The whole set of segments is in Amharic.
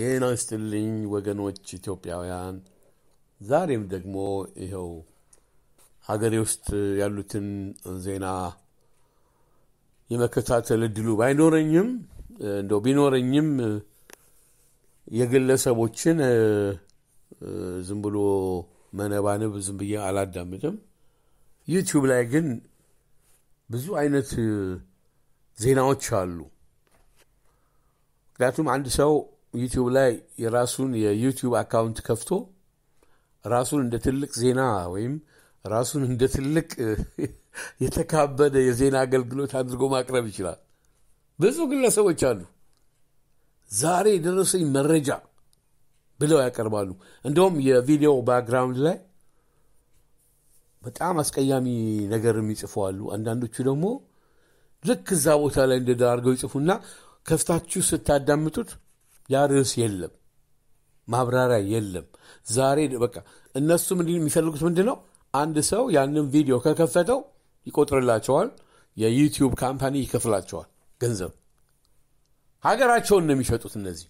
ጤና ይስጥልኝ ወገኖች ኢትዮጵያውያን። ዛሬም ደግሞ ይኸው ሀገሬ ውስጥ ያሉትን ዜና የመከታተል እድሉ ባይኖረኝም እንደው ቢኖረኝም የግለሰቦችን ዝም ብሎ መነባንብ ዝም ብዬ አላዳምጥም። ዩቲዩብ ላይ ግን ብዙ አይነት ዜናዎች አሉ። ምክንያቱም አንድ ሰው ዩቲዩብ ላይ የራሱን የዩቲዩብ አካውንት ከፍቶ ራሱን እንደ ትልቅ ዜና ወይም ራሱን እንደ ትልቅ የተካበደ የዜና አገልግሎት አድርጎ ማቅረብ ይችላል። ብዙ ግለሰቦች አሉ። ዛሬ የደረሰኝ መረጃ ብለው ያቀርባሉ። እንደውም የቪዲዮ ባክግራውንድ ላይ በጣም አስቀያሚ ነገርም ይጽፈዋሉ። አንዳንዶቹ ደግሞ ልክ እዛ ቦታ ላይ እንደዳርገው ይጽፉና ከፍታችሁ ስታዳምጡት ያ ርዕስ የለም፣ ማብራሪያ የለም። ዛሬ በቃ እነሱ የሚፈልጉት ምንድን ነው? አንድ ሰው ያንን ቪዲዮ ከከፈተው ይቆጥርላቸዋል። የዩቲዩብ ካምፓኒ ይከፍላቸዋል ገንዘብ። ሀገራቸውን ነው የሚሸጡት። እነዚህ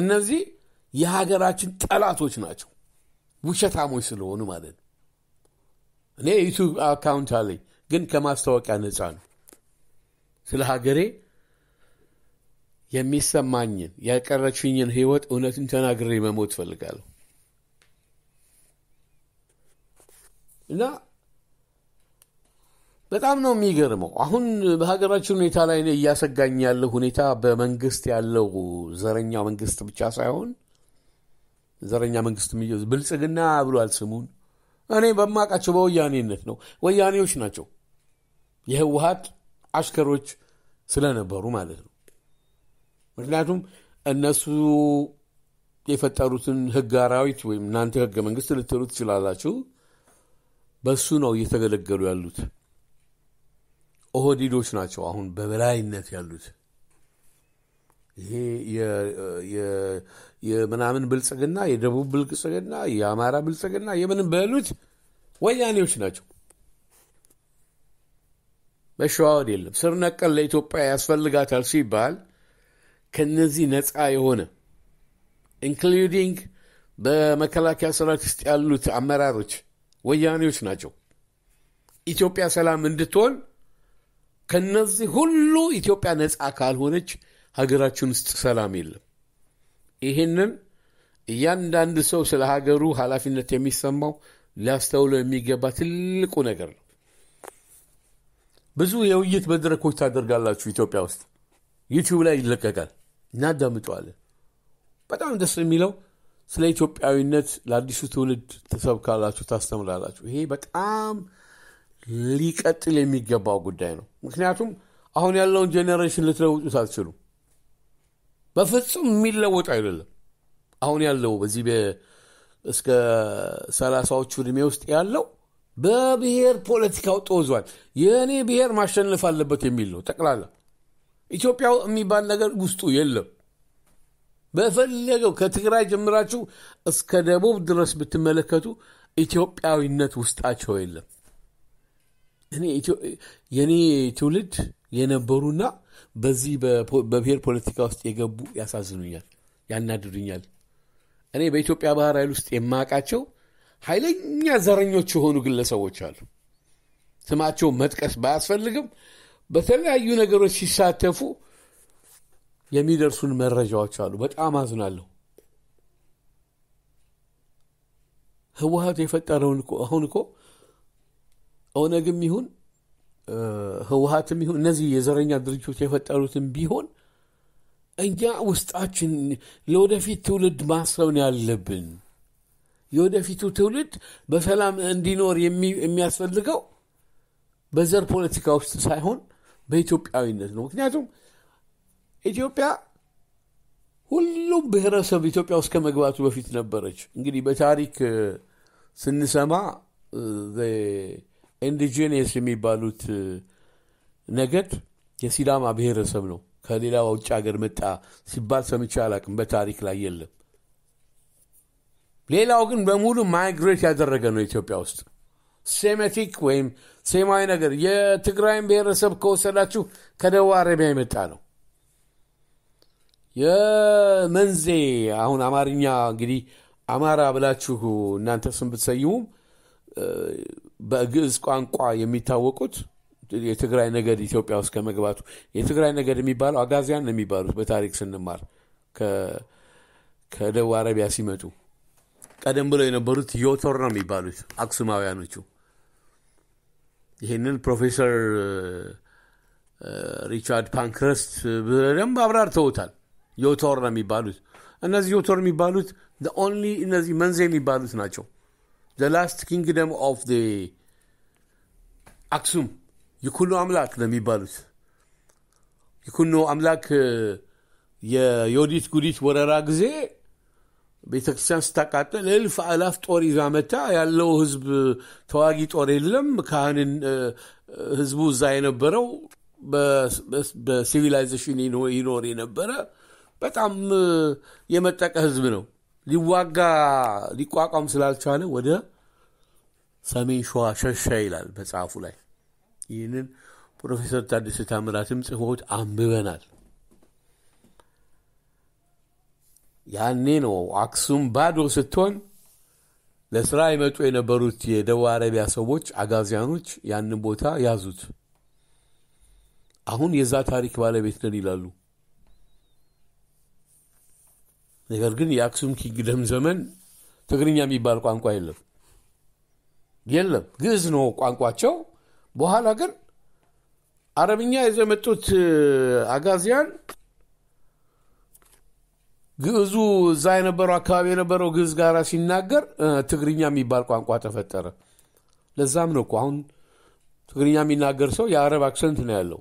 እነዚህ የሀገራችን ጠላቶች ናቸው፣ ውሸታሞች ስለሆኑ ማለት ነው። እኔ ዩቱብ አካውንት አለኝ፣ ግን ከማስታወቂያ ነፃ ነው። ስለ ሀገሬ የሚሰማኝን ያቀረችኝን ህይወት እውነትን ተናግሬ መሞት እፈልጋለሁ እና በጣም ነው የሚገርመው። አሁን በሀገራችን ሁኔታ ላይ እያሰጋኝ ያለው ሁኔታ በመንግስት ያለው ዘረኛ መንግስት ብቻ ሳይሆን ዘረኛ መንግስት ብልጽግና ብሏል ስሙን። እኔ በማውቃቸው በወያኔነት ነው። ወያኔዎች ናቸው የህወሀት አሽከሮች ስለነበሩ ማለት ነው። ምክንያቱም እነሱ የፈጠሩትን ህግ አራዊት ወይም እናንተ ህገ መንግስት ልትሉ ትችላላችሁ። በሱ ነው እየተገለገሉ ያሉት። ኦህዲዶች ናቸው አሁን በበላይነት ያሉት። ይሄ የምናምን ብልጽግና፣ የደቡብ ብልጽግና፣ የአማራ ብልጽግና የምንም በሉት ወያኔዎች ናቸው። መሸዋወድ የለም። ስር ነቀል ለኢትዮጵያ ያስፈልጋታል ሲባል ከነዚህ ነፃ የሆነ ኢንክሉዲንግ በመከላከያ ሰራዊት ውስጥ ያሉት አመራሮች ወያኔዎች ናቸው። ኢትዮጵያ ሰላም እንድትሆን ከነዚህ ሁሉ ኢትዮጵያ ነፃ ካልሆነች ሀገራችን ውስጥ ሰላም የለም። ይህንን እያንዳንድ ሰው ስለ ሀገሩ ኃላፊነት የሚሰማው ሊያስተውለው የሚገባ ትልቁ ነገር ነው። ብዙ የውይይት መድረኮች ታደርጋላችሁ ኢትዮጵያ ውስጥ ዩቲዩብ ላይ ይለቀቃል። እናዳምጠዋለን። በጣም ደስ የሚለው ስለ ኢትዮጵያዊነት ለአዲሱ ትውልድ ትሰብካላችሁ፣ ታስተምራላችሁ። ይሄ በጣም ሊቀጥል የሚገባው ጉዳይ ነው። ምክንያቱም አሁን ያለውን ጄኔሬሽን ልትለውጡት አትችሉም። በፍጹም የሚለወጥ አይደለም። አሁን ያለው በዚህ እስከ ሰላሳዎቹ ዕድሜ ውስጥ ያለው በብሔር ፖለቲካው ጦዟል። የእኔ ብሔር ማሸነፍ አለበት የሚል ነው ጠቅላላ ኢትዮጵያ የሚባል ነገር ውስጡ የለም። በፈለገው ከትግራይ ጀምራችሁ እስከ ደቡብ ድረስ ብትመለከቱ ኢትዮጵያዊነት ውስጣቸው የለም። የኔ ትውልድ የነበሩና በዚህ በብሔር ፖለቲካ ውስጥ የገቡ ያሳዝኑኛል፣ ያናድዱኛል። እኔ በኢትዮጵያ ባህር ኃይል ውስጥ የማውቃቸው ኃይለኛ ዘረኞች የሆኑ ግለሰቦች አሉ። ስማቸው መጥቀስ ባያስፈልግም በተለያዩ ነገሮች ሲሳተፉ የሚደርሱን መረጃዎች አሉ። በጣም አዝናለሁ። ህወሀት የፈጠረውን አሁን እኮ ኦነግም ይሁን ህወሀትም ይሁን እነዚህ የዘረኛ ድርጅቶች የፈጠሩትም ቢሆን እኛ ውስጣችን ለወደፊት ትውልድ ማሰብ ያለብን። የወደፊቱ ትውልድ በሰላም እንዲኖር የሚያስፈልገው በዘር ፖለቲካ ውስጥ ሳይሆን በኢትዮጵያዊነት ነው። ምክንያቱም ኢትዮጵያ ሁሉም ብሔረሰብ ኢትዮጵያ ውስጥ ከመግባቱ በፊት ነበረች። እንግዲህ በታሪክ ስንሰማ ኢንዲጂኒየስ የሚባሉት ነገድ የሲዳማ ብሔረሰብ ነው ከሌላ ውጭ ሀገር መጣ ሲባል ሰምቼ አላቅም። በታሪክ ላይ የለም። ሌላው ግን በሙሉ ማይግሬት ያደረገ ነው ኢትዮጵያ ውስጥ ሴሜቲክ ወይም ሴማዊ ነገር የትግራይን ብሔረሰብ ከወሰዳችሁ ከደቡብ አረቢያ የመጣ ነው። የመንዜ አሁን አማርኛ እንግዲህ አማራ ብላችሁ እናንተ ስም ብትሰይሙም በግዕዝ ቋንቋ የሚታወቁት የትግራይ ነገድ ኢትዮጵያ ውስጥ ከመግባቱ የትግራይ ነገድ የሚባለው አጋዚያን ነው የሚባሉት በታሪክ ስንማር ከደቡብ አረቢያ ሲመጡ ቀደም ብለው የነበሩት ዮቶር ነው የሚባሉት አክሱማውያኖቹ። ይህንን ፕሮፌሰር ሪቻርድ ፓንክረስት በደንብ አብራርተውታል። ዮቶር ነው የሚባሉት እነዚህ ዮቶር የሚባሉት ኦንሊ እነዚህ መንዜ የሚባሉት ናቸው። ዘ ላስት ኪንግደም ኦፍ አክሱም ይኩኖ አምላክ ነው የሚባሉት። ይኩኖ አምላክ የዮዲት ጉዲት ወረራ ጊዜ ቤተክርስቲያን ስታቃጥል እልፍ አላፍ ጦር ይዛ መታ ያለው ህዝብ ተዋጊ ጦር የለም። ካህንን ህዝቡ እዛ የነበረው በሲቪላይዜሽን ይኖር የነበረ በጣም የመጠቀ ህዝብ ነው። ሊዋጋ ሊቋቋም ስላልቻለ ወደ ሰሜን ሸዋ ሸሻ ይላል መጽሐፉ ላይ። ይህንን ፕሮፌሰር ታደሰ ታምራትም ጽፎት አንብበናል። ያኔ ነው አክሱም ባዶ ስትሆን ለስራ ይመጡ የነበሩት የደቡብ አረቢያ ሰዎች አጋዚያኖች ያንን ቦታ ያዙት። አሁን የዛ ታሪክ ባለቤት ነን ይላሉ። ነገር ግን የአክሱም ኪንግደም ዘመን ትግርኛ የሚባል ቋንቋ የለም የለም፣ ግዕዝ ነው ቋንቋቸው። በኋላ ግን አረብኛ ይዘው የመጡት አጋዚያን ግዕዙ እዛ የነበረው አካባቢ የነበረው ግዕዝ ጋር ሲናገር ትግርኛ የሚባል ቋንቋ ተፈጠረ። ለዛም ነው እኮ አሁን ትግርኛ የሚናገር ሰው የአረብ አክሰንት ነው ያለው።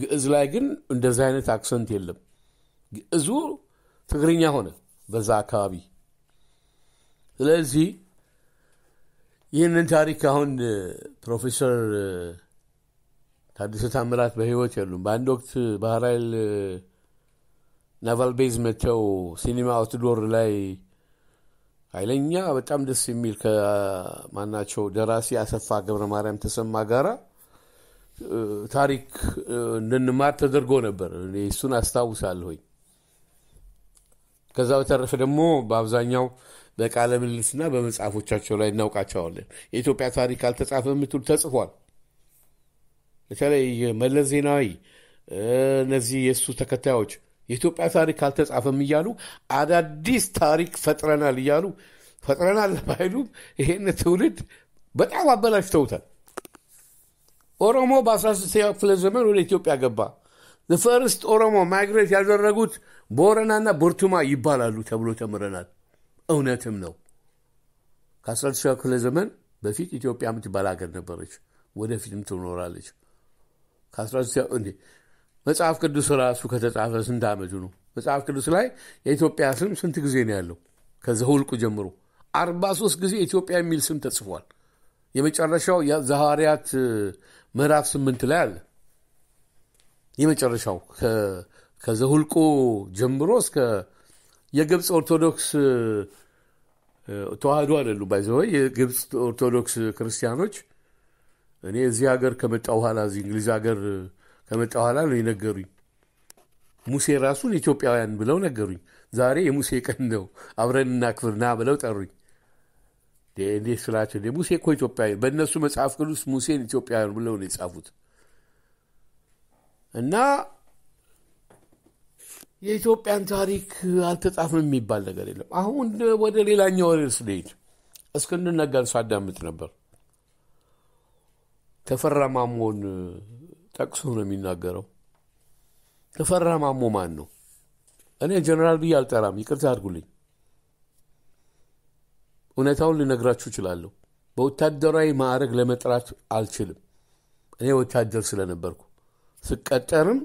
ግዕዝ ላይ ግን እንደዚ አይነት አክሰንት የለም። ግዕዙ ትግርኛ ሆነ በዛ አካባቢ። ስለዚህ ይህንን ታሪክ አሁን ፕሮፌሰር ታደሰ ታምራት በህይወት የሉም። በአንድ ወቅት ባህር ኃይል ናቫል ቤዝ መጥተው ሲኒማ አውትዶር ላይ ኃይለኛ በጣም ደስ የሚል ከማናቸው ደራሲ አሰፋ ገብረ ማርያም ተሰማ ጋራ ታሪክ እንድንማር ተደርጎ ነበር። እሱን አስታውሳለሁኝ። ከዛ በተረፈ ደግሞ በአብዛኛው በቃለ ምልልስና በመጽሐፎቻቸው ላይ እናውቃቸዋለን። የኢትዮጵያ ታሪክ አልተጻፈ የምትሉ ተጽፏል። በተለይ መለስ ዜናዊ እነዚህ የእሱ ተከታዮች የኢትዮጵያ ታሪክ አልተጻፈም እያሉ አዳዲስ ታሪክ ፈጥረናል እያሉ ፈጥረናል ባይሉም ይሄን ትውልድ በጣም አበላሽተውታል። ኦሮሞ በ16ኛው ክፍለ ዘመን ወደ ኢትዮጵያ ገባ። ፈርስት ኦሮሞ ማይግሬት ያደረጉት ቦረናና ቦርቱማ ይባላሉ ተብሎ ተምረናል። እውነትም ነው። ከ16ኛው ክፍለ ዘመን በፊት ኢትዮጵያ የምትባል ሀገር ነበረች፣ ወደፊትም ትኖራለች። መጽሐፍ ቅዱስ ራሱ ከተጻፈ ስንት ዓመቱ ነው? መጽሐፍ ቅዱስ ላይ የኢትዮጵያ ስም ስንት ጊዜ ነው ያለው? ከዘኍልቍ ጀምሮ አርባ ሶስት ጊዜ ኢትዮጵያ የሚል ስም ተጽፏል። የመጨረሻው ዘሐዋርያት ምዕራፍ ስምንት ላይ አለ። የመጨረሻው ከዘኍልቍ ጀምሮ እስከ የግብፅ ኦርቶዶክስ ተዋህዶ አይደሉም። ባይዘወይ የግብፅ ኦርቶዶክስ ክርስቲያኖች እኔ እዚህ ሀገር ከመጣ በኋላ እዚህ እንግሊዝ ሀገር ከመጣ በኋላ ነው የነገሩኝ። ሙሴ ራሱን ኢትዮጵያውያን ብለው ነገሩኝ። ዛሬ የሙሴ ቀን ነው አብረን እናክብርና ብለው ጠሩኝ። እንዴት ስላቸው ሙሴ እኮ ኢትዮጵያዊ፣ በእነሱ መጽሐፍ ቅዱስ ሙሴን ኢትዮጵያውያን ብለው ነው የጻፉት እና የኢትዮጵያን ታሪክ አልተጻፍም የሚባል ነገር የለም። አሁን ወደ ሌላኛው ርዕስ ልሄድ። እስክንድር ነጋን ሳዳምጥ ነበር ተፈራ ማሞን ጠቅሶ ነው የሚናገረው። ተፈራ ማሞ ማን ነው? እኔ ጀነራል ብዬ አልጠራም፣ ይቅርታ አድርጉልኝ። እውነታውን ልነግራችሁ እችላለሁ። በወታደራዊ ማዕረግ ለመጥራት አልችልም። እኔ ወታደር ስለነበርኩ ስቀጠርም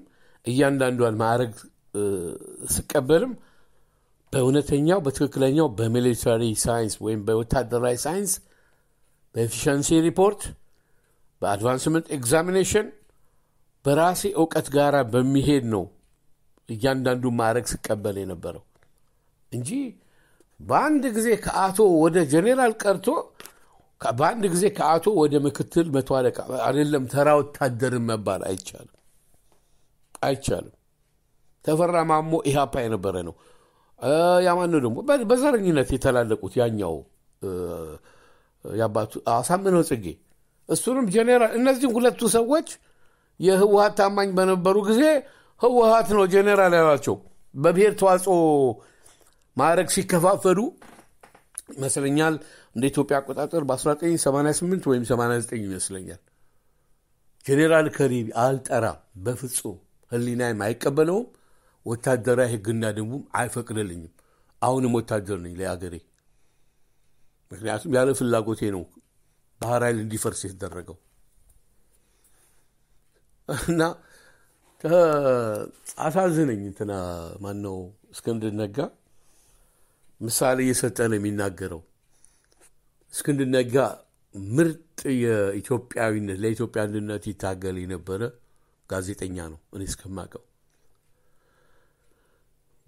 እያንዳንዷን ማዕረግ ስቀበልም በእውነተኛው በትክክለኛው በሚሊታሪ ሳይንስ ወይም በወታደራዊ ሳይንስ በኤፊሽንሲ ሪፖርት በአድቫንስመንት ኤግዛሚኔሽን በራሴ እውቀት ጋር በሚሄድ ነው እያንዳንዱ ማዕረግ ስቀበል የነበረው እንጂ በአንድ ጊዜ ከአቶ ወደ ጀኔራል ቀርቶ በአንድ ጊዜ ከአቶ ወደ ምክትል መቶ አለቃ አይደለም ተራ ወታደርን መባል አይቻልም አይቻልም። ተፈራ ማሞ ኢህአፓ የነበረ ነው። ያማን ደግሞ በዘረኝነት የተላለቁት ያኛው ያባቱ አሳምነው ጽጌ እሱንም ጀኔራል እነዚህም ሁለቱ ሰዎች የህወሀት ታማኝ በነበሩ ጊዜ ህወሀት ነው ጄኔራል ያላቸው በብሔር ተዋጽኦ ማዕረግ ሲከፋፈሉ ይመስለኛል እንደ ኢትዮጵያ አቆጣጠር በ1988 ወይም 89 ይመስለኛል ጄኔራል ከሪቢ አልጠራም በፍጹም ህሊናይም አይቀበለውም ወታደራዊ ህግና ደንቡም አይፈቅድልኝም አሁንም ወታደር ነኝ ለአገሬ ምክንያቱም ያለ ፍላጎቴ ነው ባህር ኃይል እንዲፈርስ የተደረገው እና አሳዝነኝ እንትና ማነው እስክንድር ነጋ ምሳሌ እየሰጠ ነው የሚናገረው። እስክንድር ነጋ ምርጥ የኢትዮጵያዊነት ለኢትዮጵያ አንድነት ይታገል የነበረ ጋዜጠኛ ነው። እኔ እስከማቀው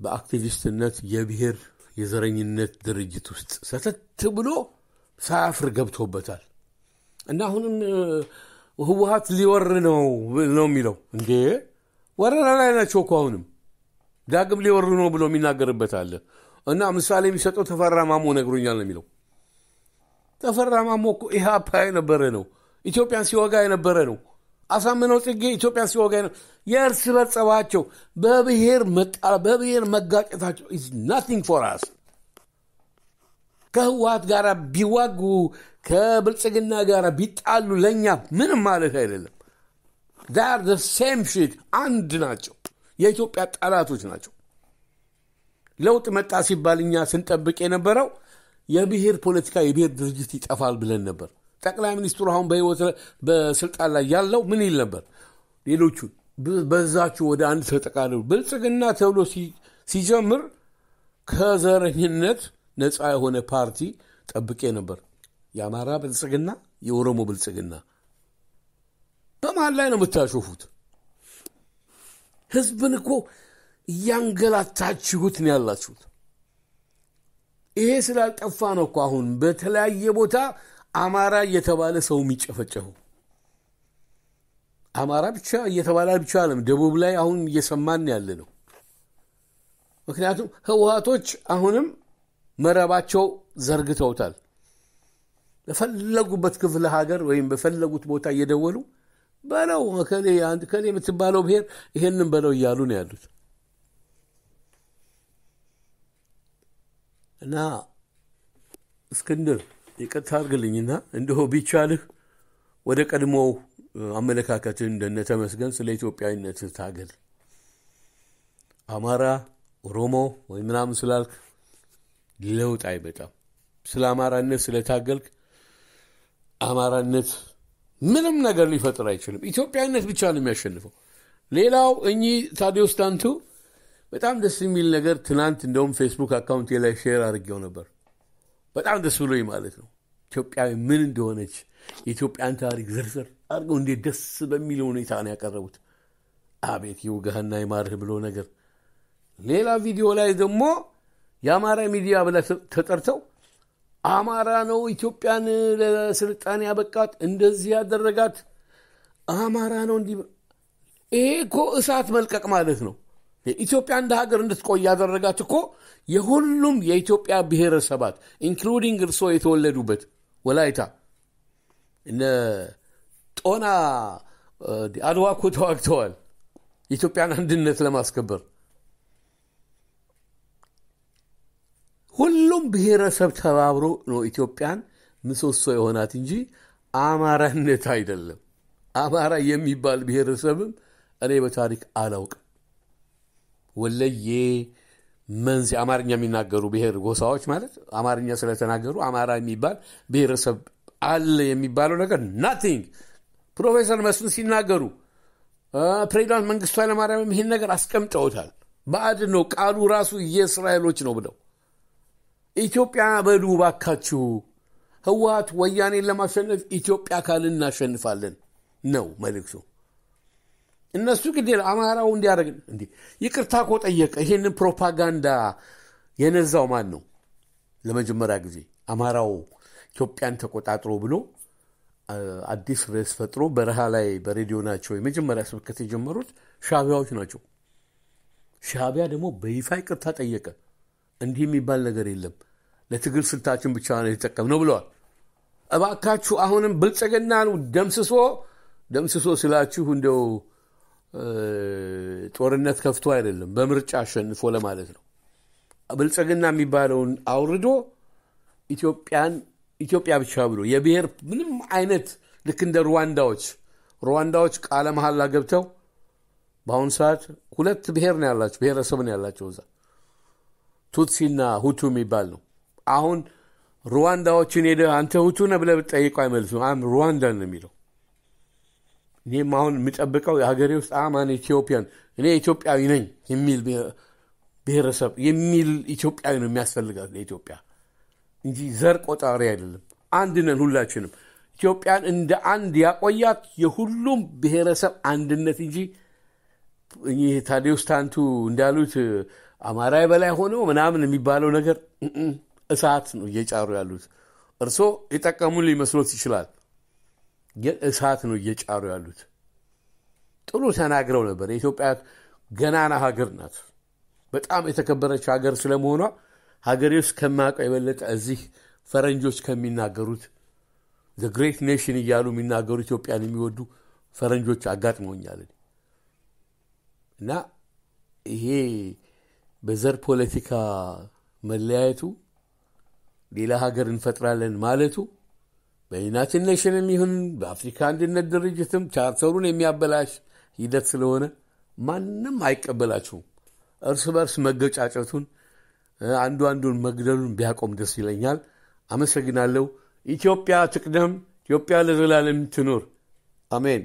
በአክቲቪስትነት የብሔር የዘረኝነት ድርጅት ውስጥ ሰተት ብሎ ሳያፍር ገብቶበታል እና አሁንም ህወሀት ሊወር ነው ነው የሚለው እንዴ ወረራ ላይ ናቸው እኮ አሁንም ዳግም ሊወር ነው ብሎ የሚናገርበት አለ እና ምሳሌ የሚሰጠው ተፈራ ማሞ ነግሮኛል ነው የሚለው ተፈራ ማሞ እኮ ኢህአፓ የነበረ ነው ኢትዮጵያን ሲወጋ የነበረ ነው አሳምነው ጽጌ ኢትዮጵያን ሲወጋ የእርስ በርስ ጸባቸው በብሔር በብሔር መጋጨታቸው ኢዝ ናቲንግ ፎር አስ ከህወሀት ጋር ቢዋጉ ከብልጽግና ጋር ቢጣሉ ለእኛ ምንም ማለት አይደለም። ዳር ሴም ሽት አንድ ናቸው። የኢትዮጵያ ጠላቶች ናቸው። ለውጥ መጣ ሲባል እኛ ስንጠብቅ የነበረው የብሔር ፖለቲካ የብሔር ድርጅት ይጠፋል ብለን ነበር። ጠቅላይ ሚኒስትሩ አሁን በህይወት በስልጣን ላይ ያለው ምን ይል ነበር? ሌሎቹ በዛችሁ ወደ አንድ ተጠቃለሉ። ብልጽግና ተብሎ ሲጀምር ከዘረኝነት ነፃ የሆነ ፓርቲ ጠብቄ ነበር። የአማራ ብልጽግና፣ የኦሮሞ ብልጽግና በመሀል ላይ ነው የምታሾፉት። ህዝብን እኮ እያንገላታችሁት ነው ያላችሁት። ይሄ ስላልጠፋ ነው እኮ አሁን በተለያየ ቦታ አማራ እየተባለ ሰው የሚጨፈጨፉ አማራ ብቻ እየተባለ ብቻ አለም ደቡብ ላይ አሁን እየሰማን ያለ ነው። ምክንያቱም ህወሀቶች አሁንም መረባቸው ዘርግተውታል። የፈለጉበት ክፍለ ሀገር ወይም በፈለጉት ቦታ እየደወሉ በለው ከሌ የምትባለው ብሔር ይሄንን በለው እያሉ ነው ያሉት እና እስክንድር ይቅርታ አድርግልኝና እንዲሁ ቢቻልህ ወደ ቀድሞው አመለካከትህ ተመስገን ስለ ኢትዮጵያዊነት ታገል። አማራ፣ ኦሮሞ ወይ ምናምን ስላልክ ለውጥ አይመጣም። ስለ አማራነት ስለታገልክ አማራነት ምንም ነገር ሊፈጥር አይችልም። ኢትዮጵያዊነት ብቻ ነው የሚያሸንፈው። ሌላው እኚህ ታዲዮስ ታንቱ በጣም ደስ የሚል ነገር ትናንት እንደውም ፌስቡክ አካውንቴ ላይ ሼር አድርጌው ነበር። በጣም ደስ ብሎኝ ማለት ነው። ኢትዮጵያዊ ምን እንደሆነች የኢትዮጵያን ታሪክ ዝርዝር አድርገው እንዴት ደስ በሚል ሁኔታ ነው ያቀረቡት። አቤት ይውጋህና ይማርህ ብሎ ነገር። ሌላ ቪዲዮ ላይ ደግሞ የአማራ ሚዲያ ብላ ተጠርተው አማራ ነው ኢትዮጵያን ለስልጣኔ ያበቃት እንደዚህ ያደረጋት አማራ ነው እንዲ ይሄ እኮ እሳት መልቀቅ ማለት ነው ኢትዮጵያ እንደ ሀገር እንድትቆይ ያደረጋት እኮ የሁሉም የኢትዮጵያ ብሔረሰባት ኢንክሉዲንግ እርሶ የተወለዱበት ወላይታ እነ ጦና አድዋ እኮ ተዋግተዋል የኢትዮጵያን አንድነት ለማስከበር ሁሉም ብሔረሰብ ተባብሮ ነው ኢትዮጵያን ምሰሶ የሆናት እንጂ አማራነት አይደለም። አማራ የሚባል ብሔረሰብም እኔ በታሪክ አላውቅም። ወለዬ፣ መንዝ አማርኛ የሚናገሩ ብሔር ጎሳዎች ማለት አማርኛ ስለተናገሩ አማራ የሚባል ብሔረሰብ አለ የሚባለው ነገር ናቲንግ። ፕሮፌሰር መስፍን ሲናገሩ ፕሬዚዳንት መንግስቱ ኃይለማርያም ይህን ነገር አስቀምጠውታል። ባዕድ ነው ቃሉ ራሱ የእስራኤሎች ነው ብለው ኢትዮጵያ በዱ ባካችሁ፣ ህወሀት ወያኔን ለማሸነፍ ኢትዮጵያ ካልን እናሸንፋለን ነው መልእክቱ። እነሱ ግዴ አማራው እንዲያደርግ እንዲ ይቅርታ እኮ ጠየቀ። ይሄንን ፕሮፓጋንዳ የነዛው ማን ነው? ለመጀመሪያ ጊዜ አማራው ኢትዮጵያን ተቆጣጥሮ ብሎ አዲስ ርዕስ ፈጥሮ በረሃ ላይ በሬዲዮ ናቸው የመጀመሪያ ስብከት የጀመሩት ሻቢያዎች ናቸው። ሻቢያ ደግሞ በይፋ ይቅርታ ጠየቀ። እንዲህ የሚባል ነገር የለም። ለትግል ስልታችን ብቻ ነው የተጠቀምነው ብለዋል። እባካችሁ አሁንም ብልጽግናን ደምስሶ ደምስሶ ስላችሁ እንደው ጦርነት ከፍቶ አይደለም፣ በምርጫ አሸንፎ ለማለት ነው። ብልጽግና የሚባለውን አውርዶ ኢትዮጵያን ኢትዮጵያ ብቻ ብሎ የብሔር ምንም አይነት ልክ እንደ ሩዋንዳዎች ሩዋንዳዎች ቃለ መሐላ ገብተው በአሁኑ ሰዓት ሁለት ብሔር ነው ያላቸው ብሔረሰብ ነው ያላቸው እዛ ቱትሲና ሁቱ የሚባል ነው። አሁን ሩዋንዳዎችን ሄደ አንተ ሁቱ ነህ ብለህ ብትጠይቀው አይመልሱም። አም ሩዋንዳን ነው የሚለው። እኔም አሁን የምጠብቀው የሀገሬ ውስጥ አማን ኢትዮጵያን እኔ ኢትዮጵያዊ ነኝ የሚል ብሔረሰብ የሚል ኢትዮጵያዊ ነው የሚያስፈልጋት ለኢትዮጵያ እንጂ ዘር ቆጣሪ አይደለም። አንድ ነን ሁላችንም። ኢትዮጵያን እንደ አንድ ያቆያት የሁሉም ብሔረሰብ አንድነት እንጂ ታዲዮስ ታንቱ እንዳሉት አማራ በላይ ሆኖ ምናምን የሚባለው ነገር እሳት ነው እየጫሩ ያሉት። እርስዎ የጠቀሙ ሊመስሎት ይችላል፣ ግን እሳት ነው እየጫሩ ያሉት። ጥሩ ተናግረው ነበር። የኢትዮጵያ ገናና ሀገር ናት። በጣም የተከበረች ሀገር ስለመሆኗ ሀገሬ ውስጥ ከማውቀው የበለጠ እዚህ ፈረንጆች ከሚናገሩት ዘ ግሬት ኔሽን እያሉ የሚናገሩ ኢትዮጵያን የሚወዱ ፈረንጆች አጋጥመውኛል እና ይሄ በዘር ፖለቲካ መለያየቱ ሌላ ሀገር እንፈጥራለን ማለቱ በዩናይትድ ኔሽንም ይሁን በአፍሪካ አንድነት ድርጅትም ቻርተሩን የሚያበላሽ ሂደት ስለሆነ ማንም አይቀበላችሁም። እርስ በርስ መገጫጨቱን፣ አንዱ አንዱን መግደሉን ቢያቆም ደስ ይለኛል። አመሰግናለሁ። ኢትዮጵያ ትቅደም። ኢትዮጵያ ለዘላለም ትኑር። አሜን።